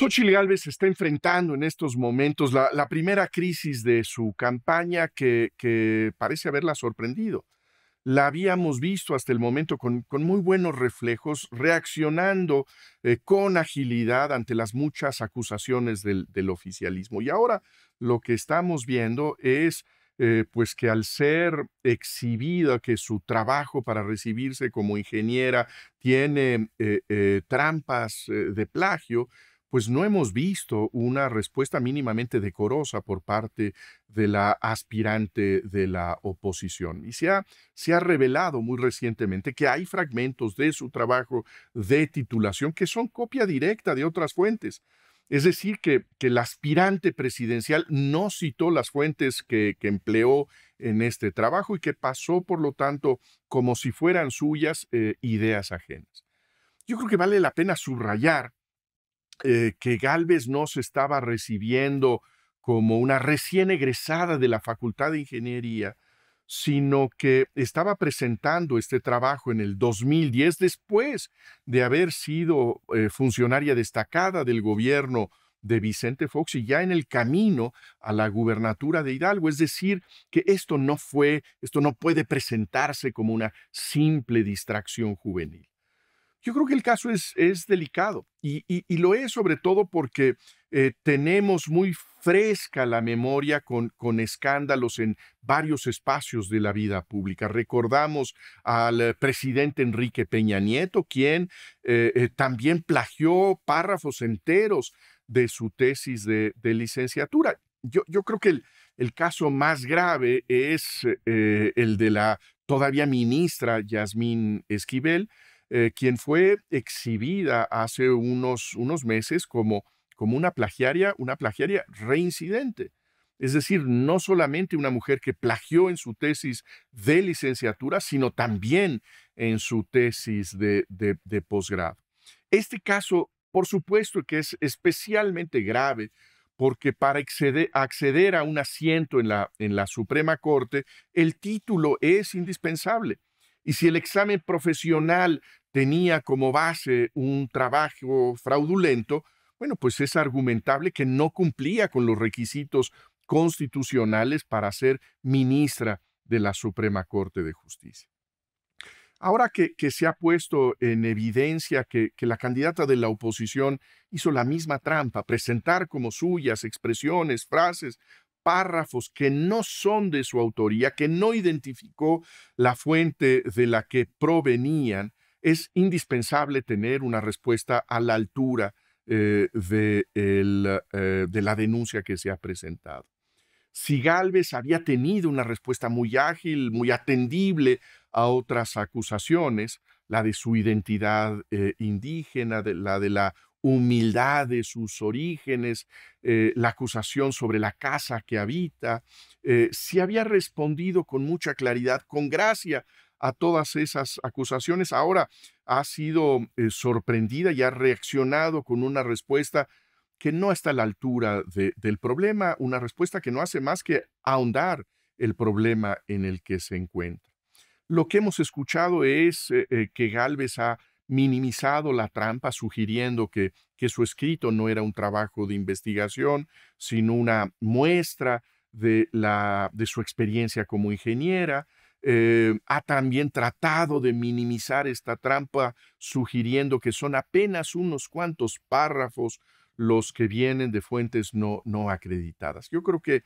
Xochitl Alves está enfrentando en estos momentos la, primera crisis de su campaña que, parece haberla sorprendido. La habíamos visto hasta el momento con, muy buenos reflejos, reaccionando eh, con agilidad ante las muchas acusaciones del, oficialismo. Y ahora lo que estamos viendo es eh, pues que al ser exhibida, que su trabajo para recibirse como ingeniera tiene eh, trampas de plagio, pues no hemos visto una respuesta mínimamente decorosa por parte de la aspirante de la oposición. Y se ha, se ha revelado muy recientemente que hay fragmentos de su trabajo de titulación que son copia directa de otras fuentes. Es decir, que, que, el aspirante presidencial no citó las fuentes que, empleó en este trabajo y que pasó, por lo tanto, como si fueran suyas eh, ideas ajenas. Yo creo que vale la pena subrayar eh, que Galvez no se estaba recibiendo como una recién egresada de la Facultad de Ingeniería, sino que estaba presentando este trabajo en el 2010 después de haber sido eh, funcionaria destacada del gobierno de Vicente Fox y ya en el camino a la gubernatura de Hidalgo. Es decir, que esto no fue, esto no puede presentarse como una simple distracción juvenil. Yo creo que el caso es, es delicado y, lo es sobre todo porque eh, tenemos muy fresca la memoria con, con, escándalos en varios espacios de la vida pública. Recordamos al presidente Enrique Peña Nieto, quien eh, eh, también plagió párrafos enteros de su tesis de, licenciatura. Yo, creo que el, el, caso más grave es el de la todavía ministra Yasmín Esquivel, eh, quien fue exhibida hace unos, unos meses como, como una plagiaria, una plagiaria reincidente. Es decir, no solamente una mujer que plagió en su tesis de licenciatura, sino también en su tesis de, posgrado. Este caso, por supuesto que es especialmente grave porque para acceder, acceder a un asiento en la, en la Suprema Corte, el título es indispensable. Y si el examen profesional tenía como base un trabajo fraudulento, bueno, pues es argumentable que no cumplía con los requisitos constitucionales para ser ministra de la Suprema Corte de Justicia. Ahora que, se ha puesto en evidencia que, la candidata de la oposición hizo la misma trampa, presentar como suyas expresiones, frases, párrafos que no son de su autoría, que no identificó la fuente de la que provenían, es indispensable tener una respuesta a la altura eh, eh, de, la denuncia que se ha presentado. Si Galvez había tenido una respuesta muy ágil, muy atendible a otras acusaciones, la de su identidad eh, indígena, la de la humildad de sus orígenes, la acusación sobre la casa que habita, si había respondido con mucha claridad, con gracia a todas esas acusaciones. Ahora ha sido eh, sorprendida y ha reaccionado con una respuesta que no está a la altura del problema, una respuesta que no hace más que ahondar el problema en el que se encuentra. Lo que hemos escuchado es eh, eh, que Galvez ha minimizado la trampa, sugiriendo que, que su escrito no era un trabajo de investigación, sino una muestra de, la, de su experiencia como ingeniera, eh, ha también tratado de minimizar esta trampa, sugiriendo que son apenas unos cuantos párrafos los que vienen de fuentes no, no acreditadas. Yo creo que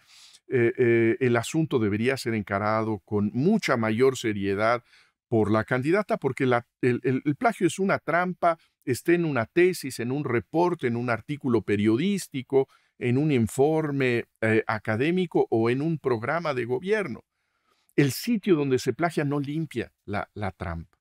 eh, eh, el asunto debería ser encarado con mucha mayor seriedad por la candidata, porque el, plagio es una trampa, esté en una tesis, en un reporte, en un artículo periodístico, en un informe académico o en un programa de gobierno el sitio donde se plagia no limpia la, trampa.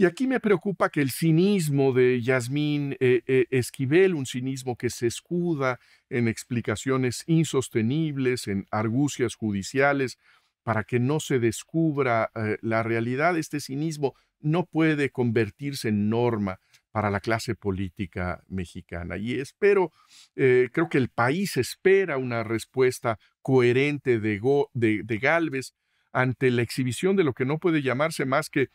Y aquí me preocupa que el cinismo de Yasmín eh, eh, Esquivel, un cinismo que se escuda en explicaciones insostenibles, en argucias judiciales, para que no se descubra eh, la realidad, este cinismo no puede convertirse en norma para la clase política mexicana. Y espero, creo que el país espera una respuesta coherente de, de Galvez ante la exhibición de lo que no puede llamarse más que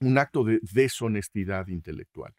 un acto de deshonestidad intelectual.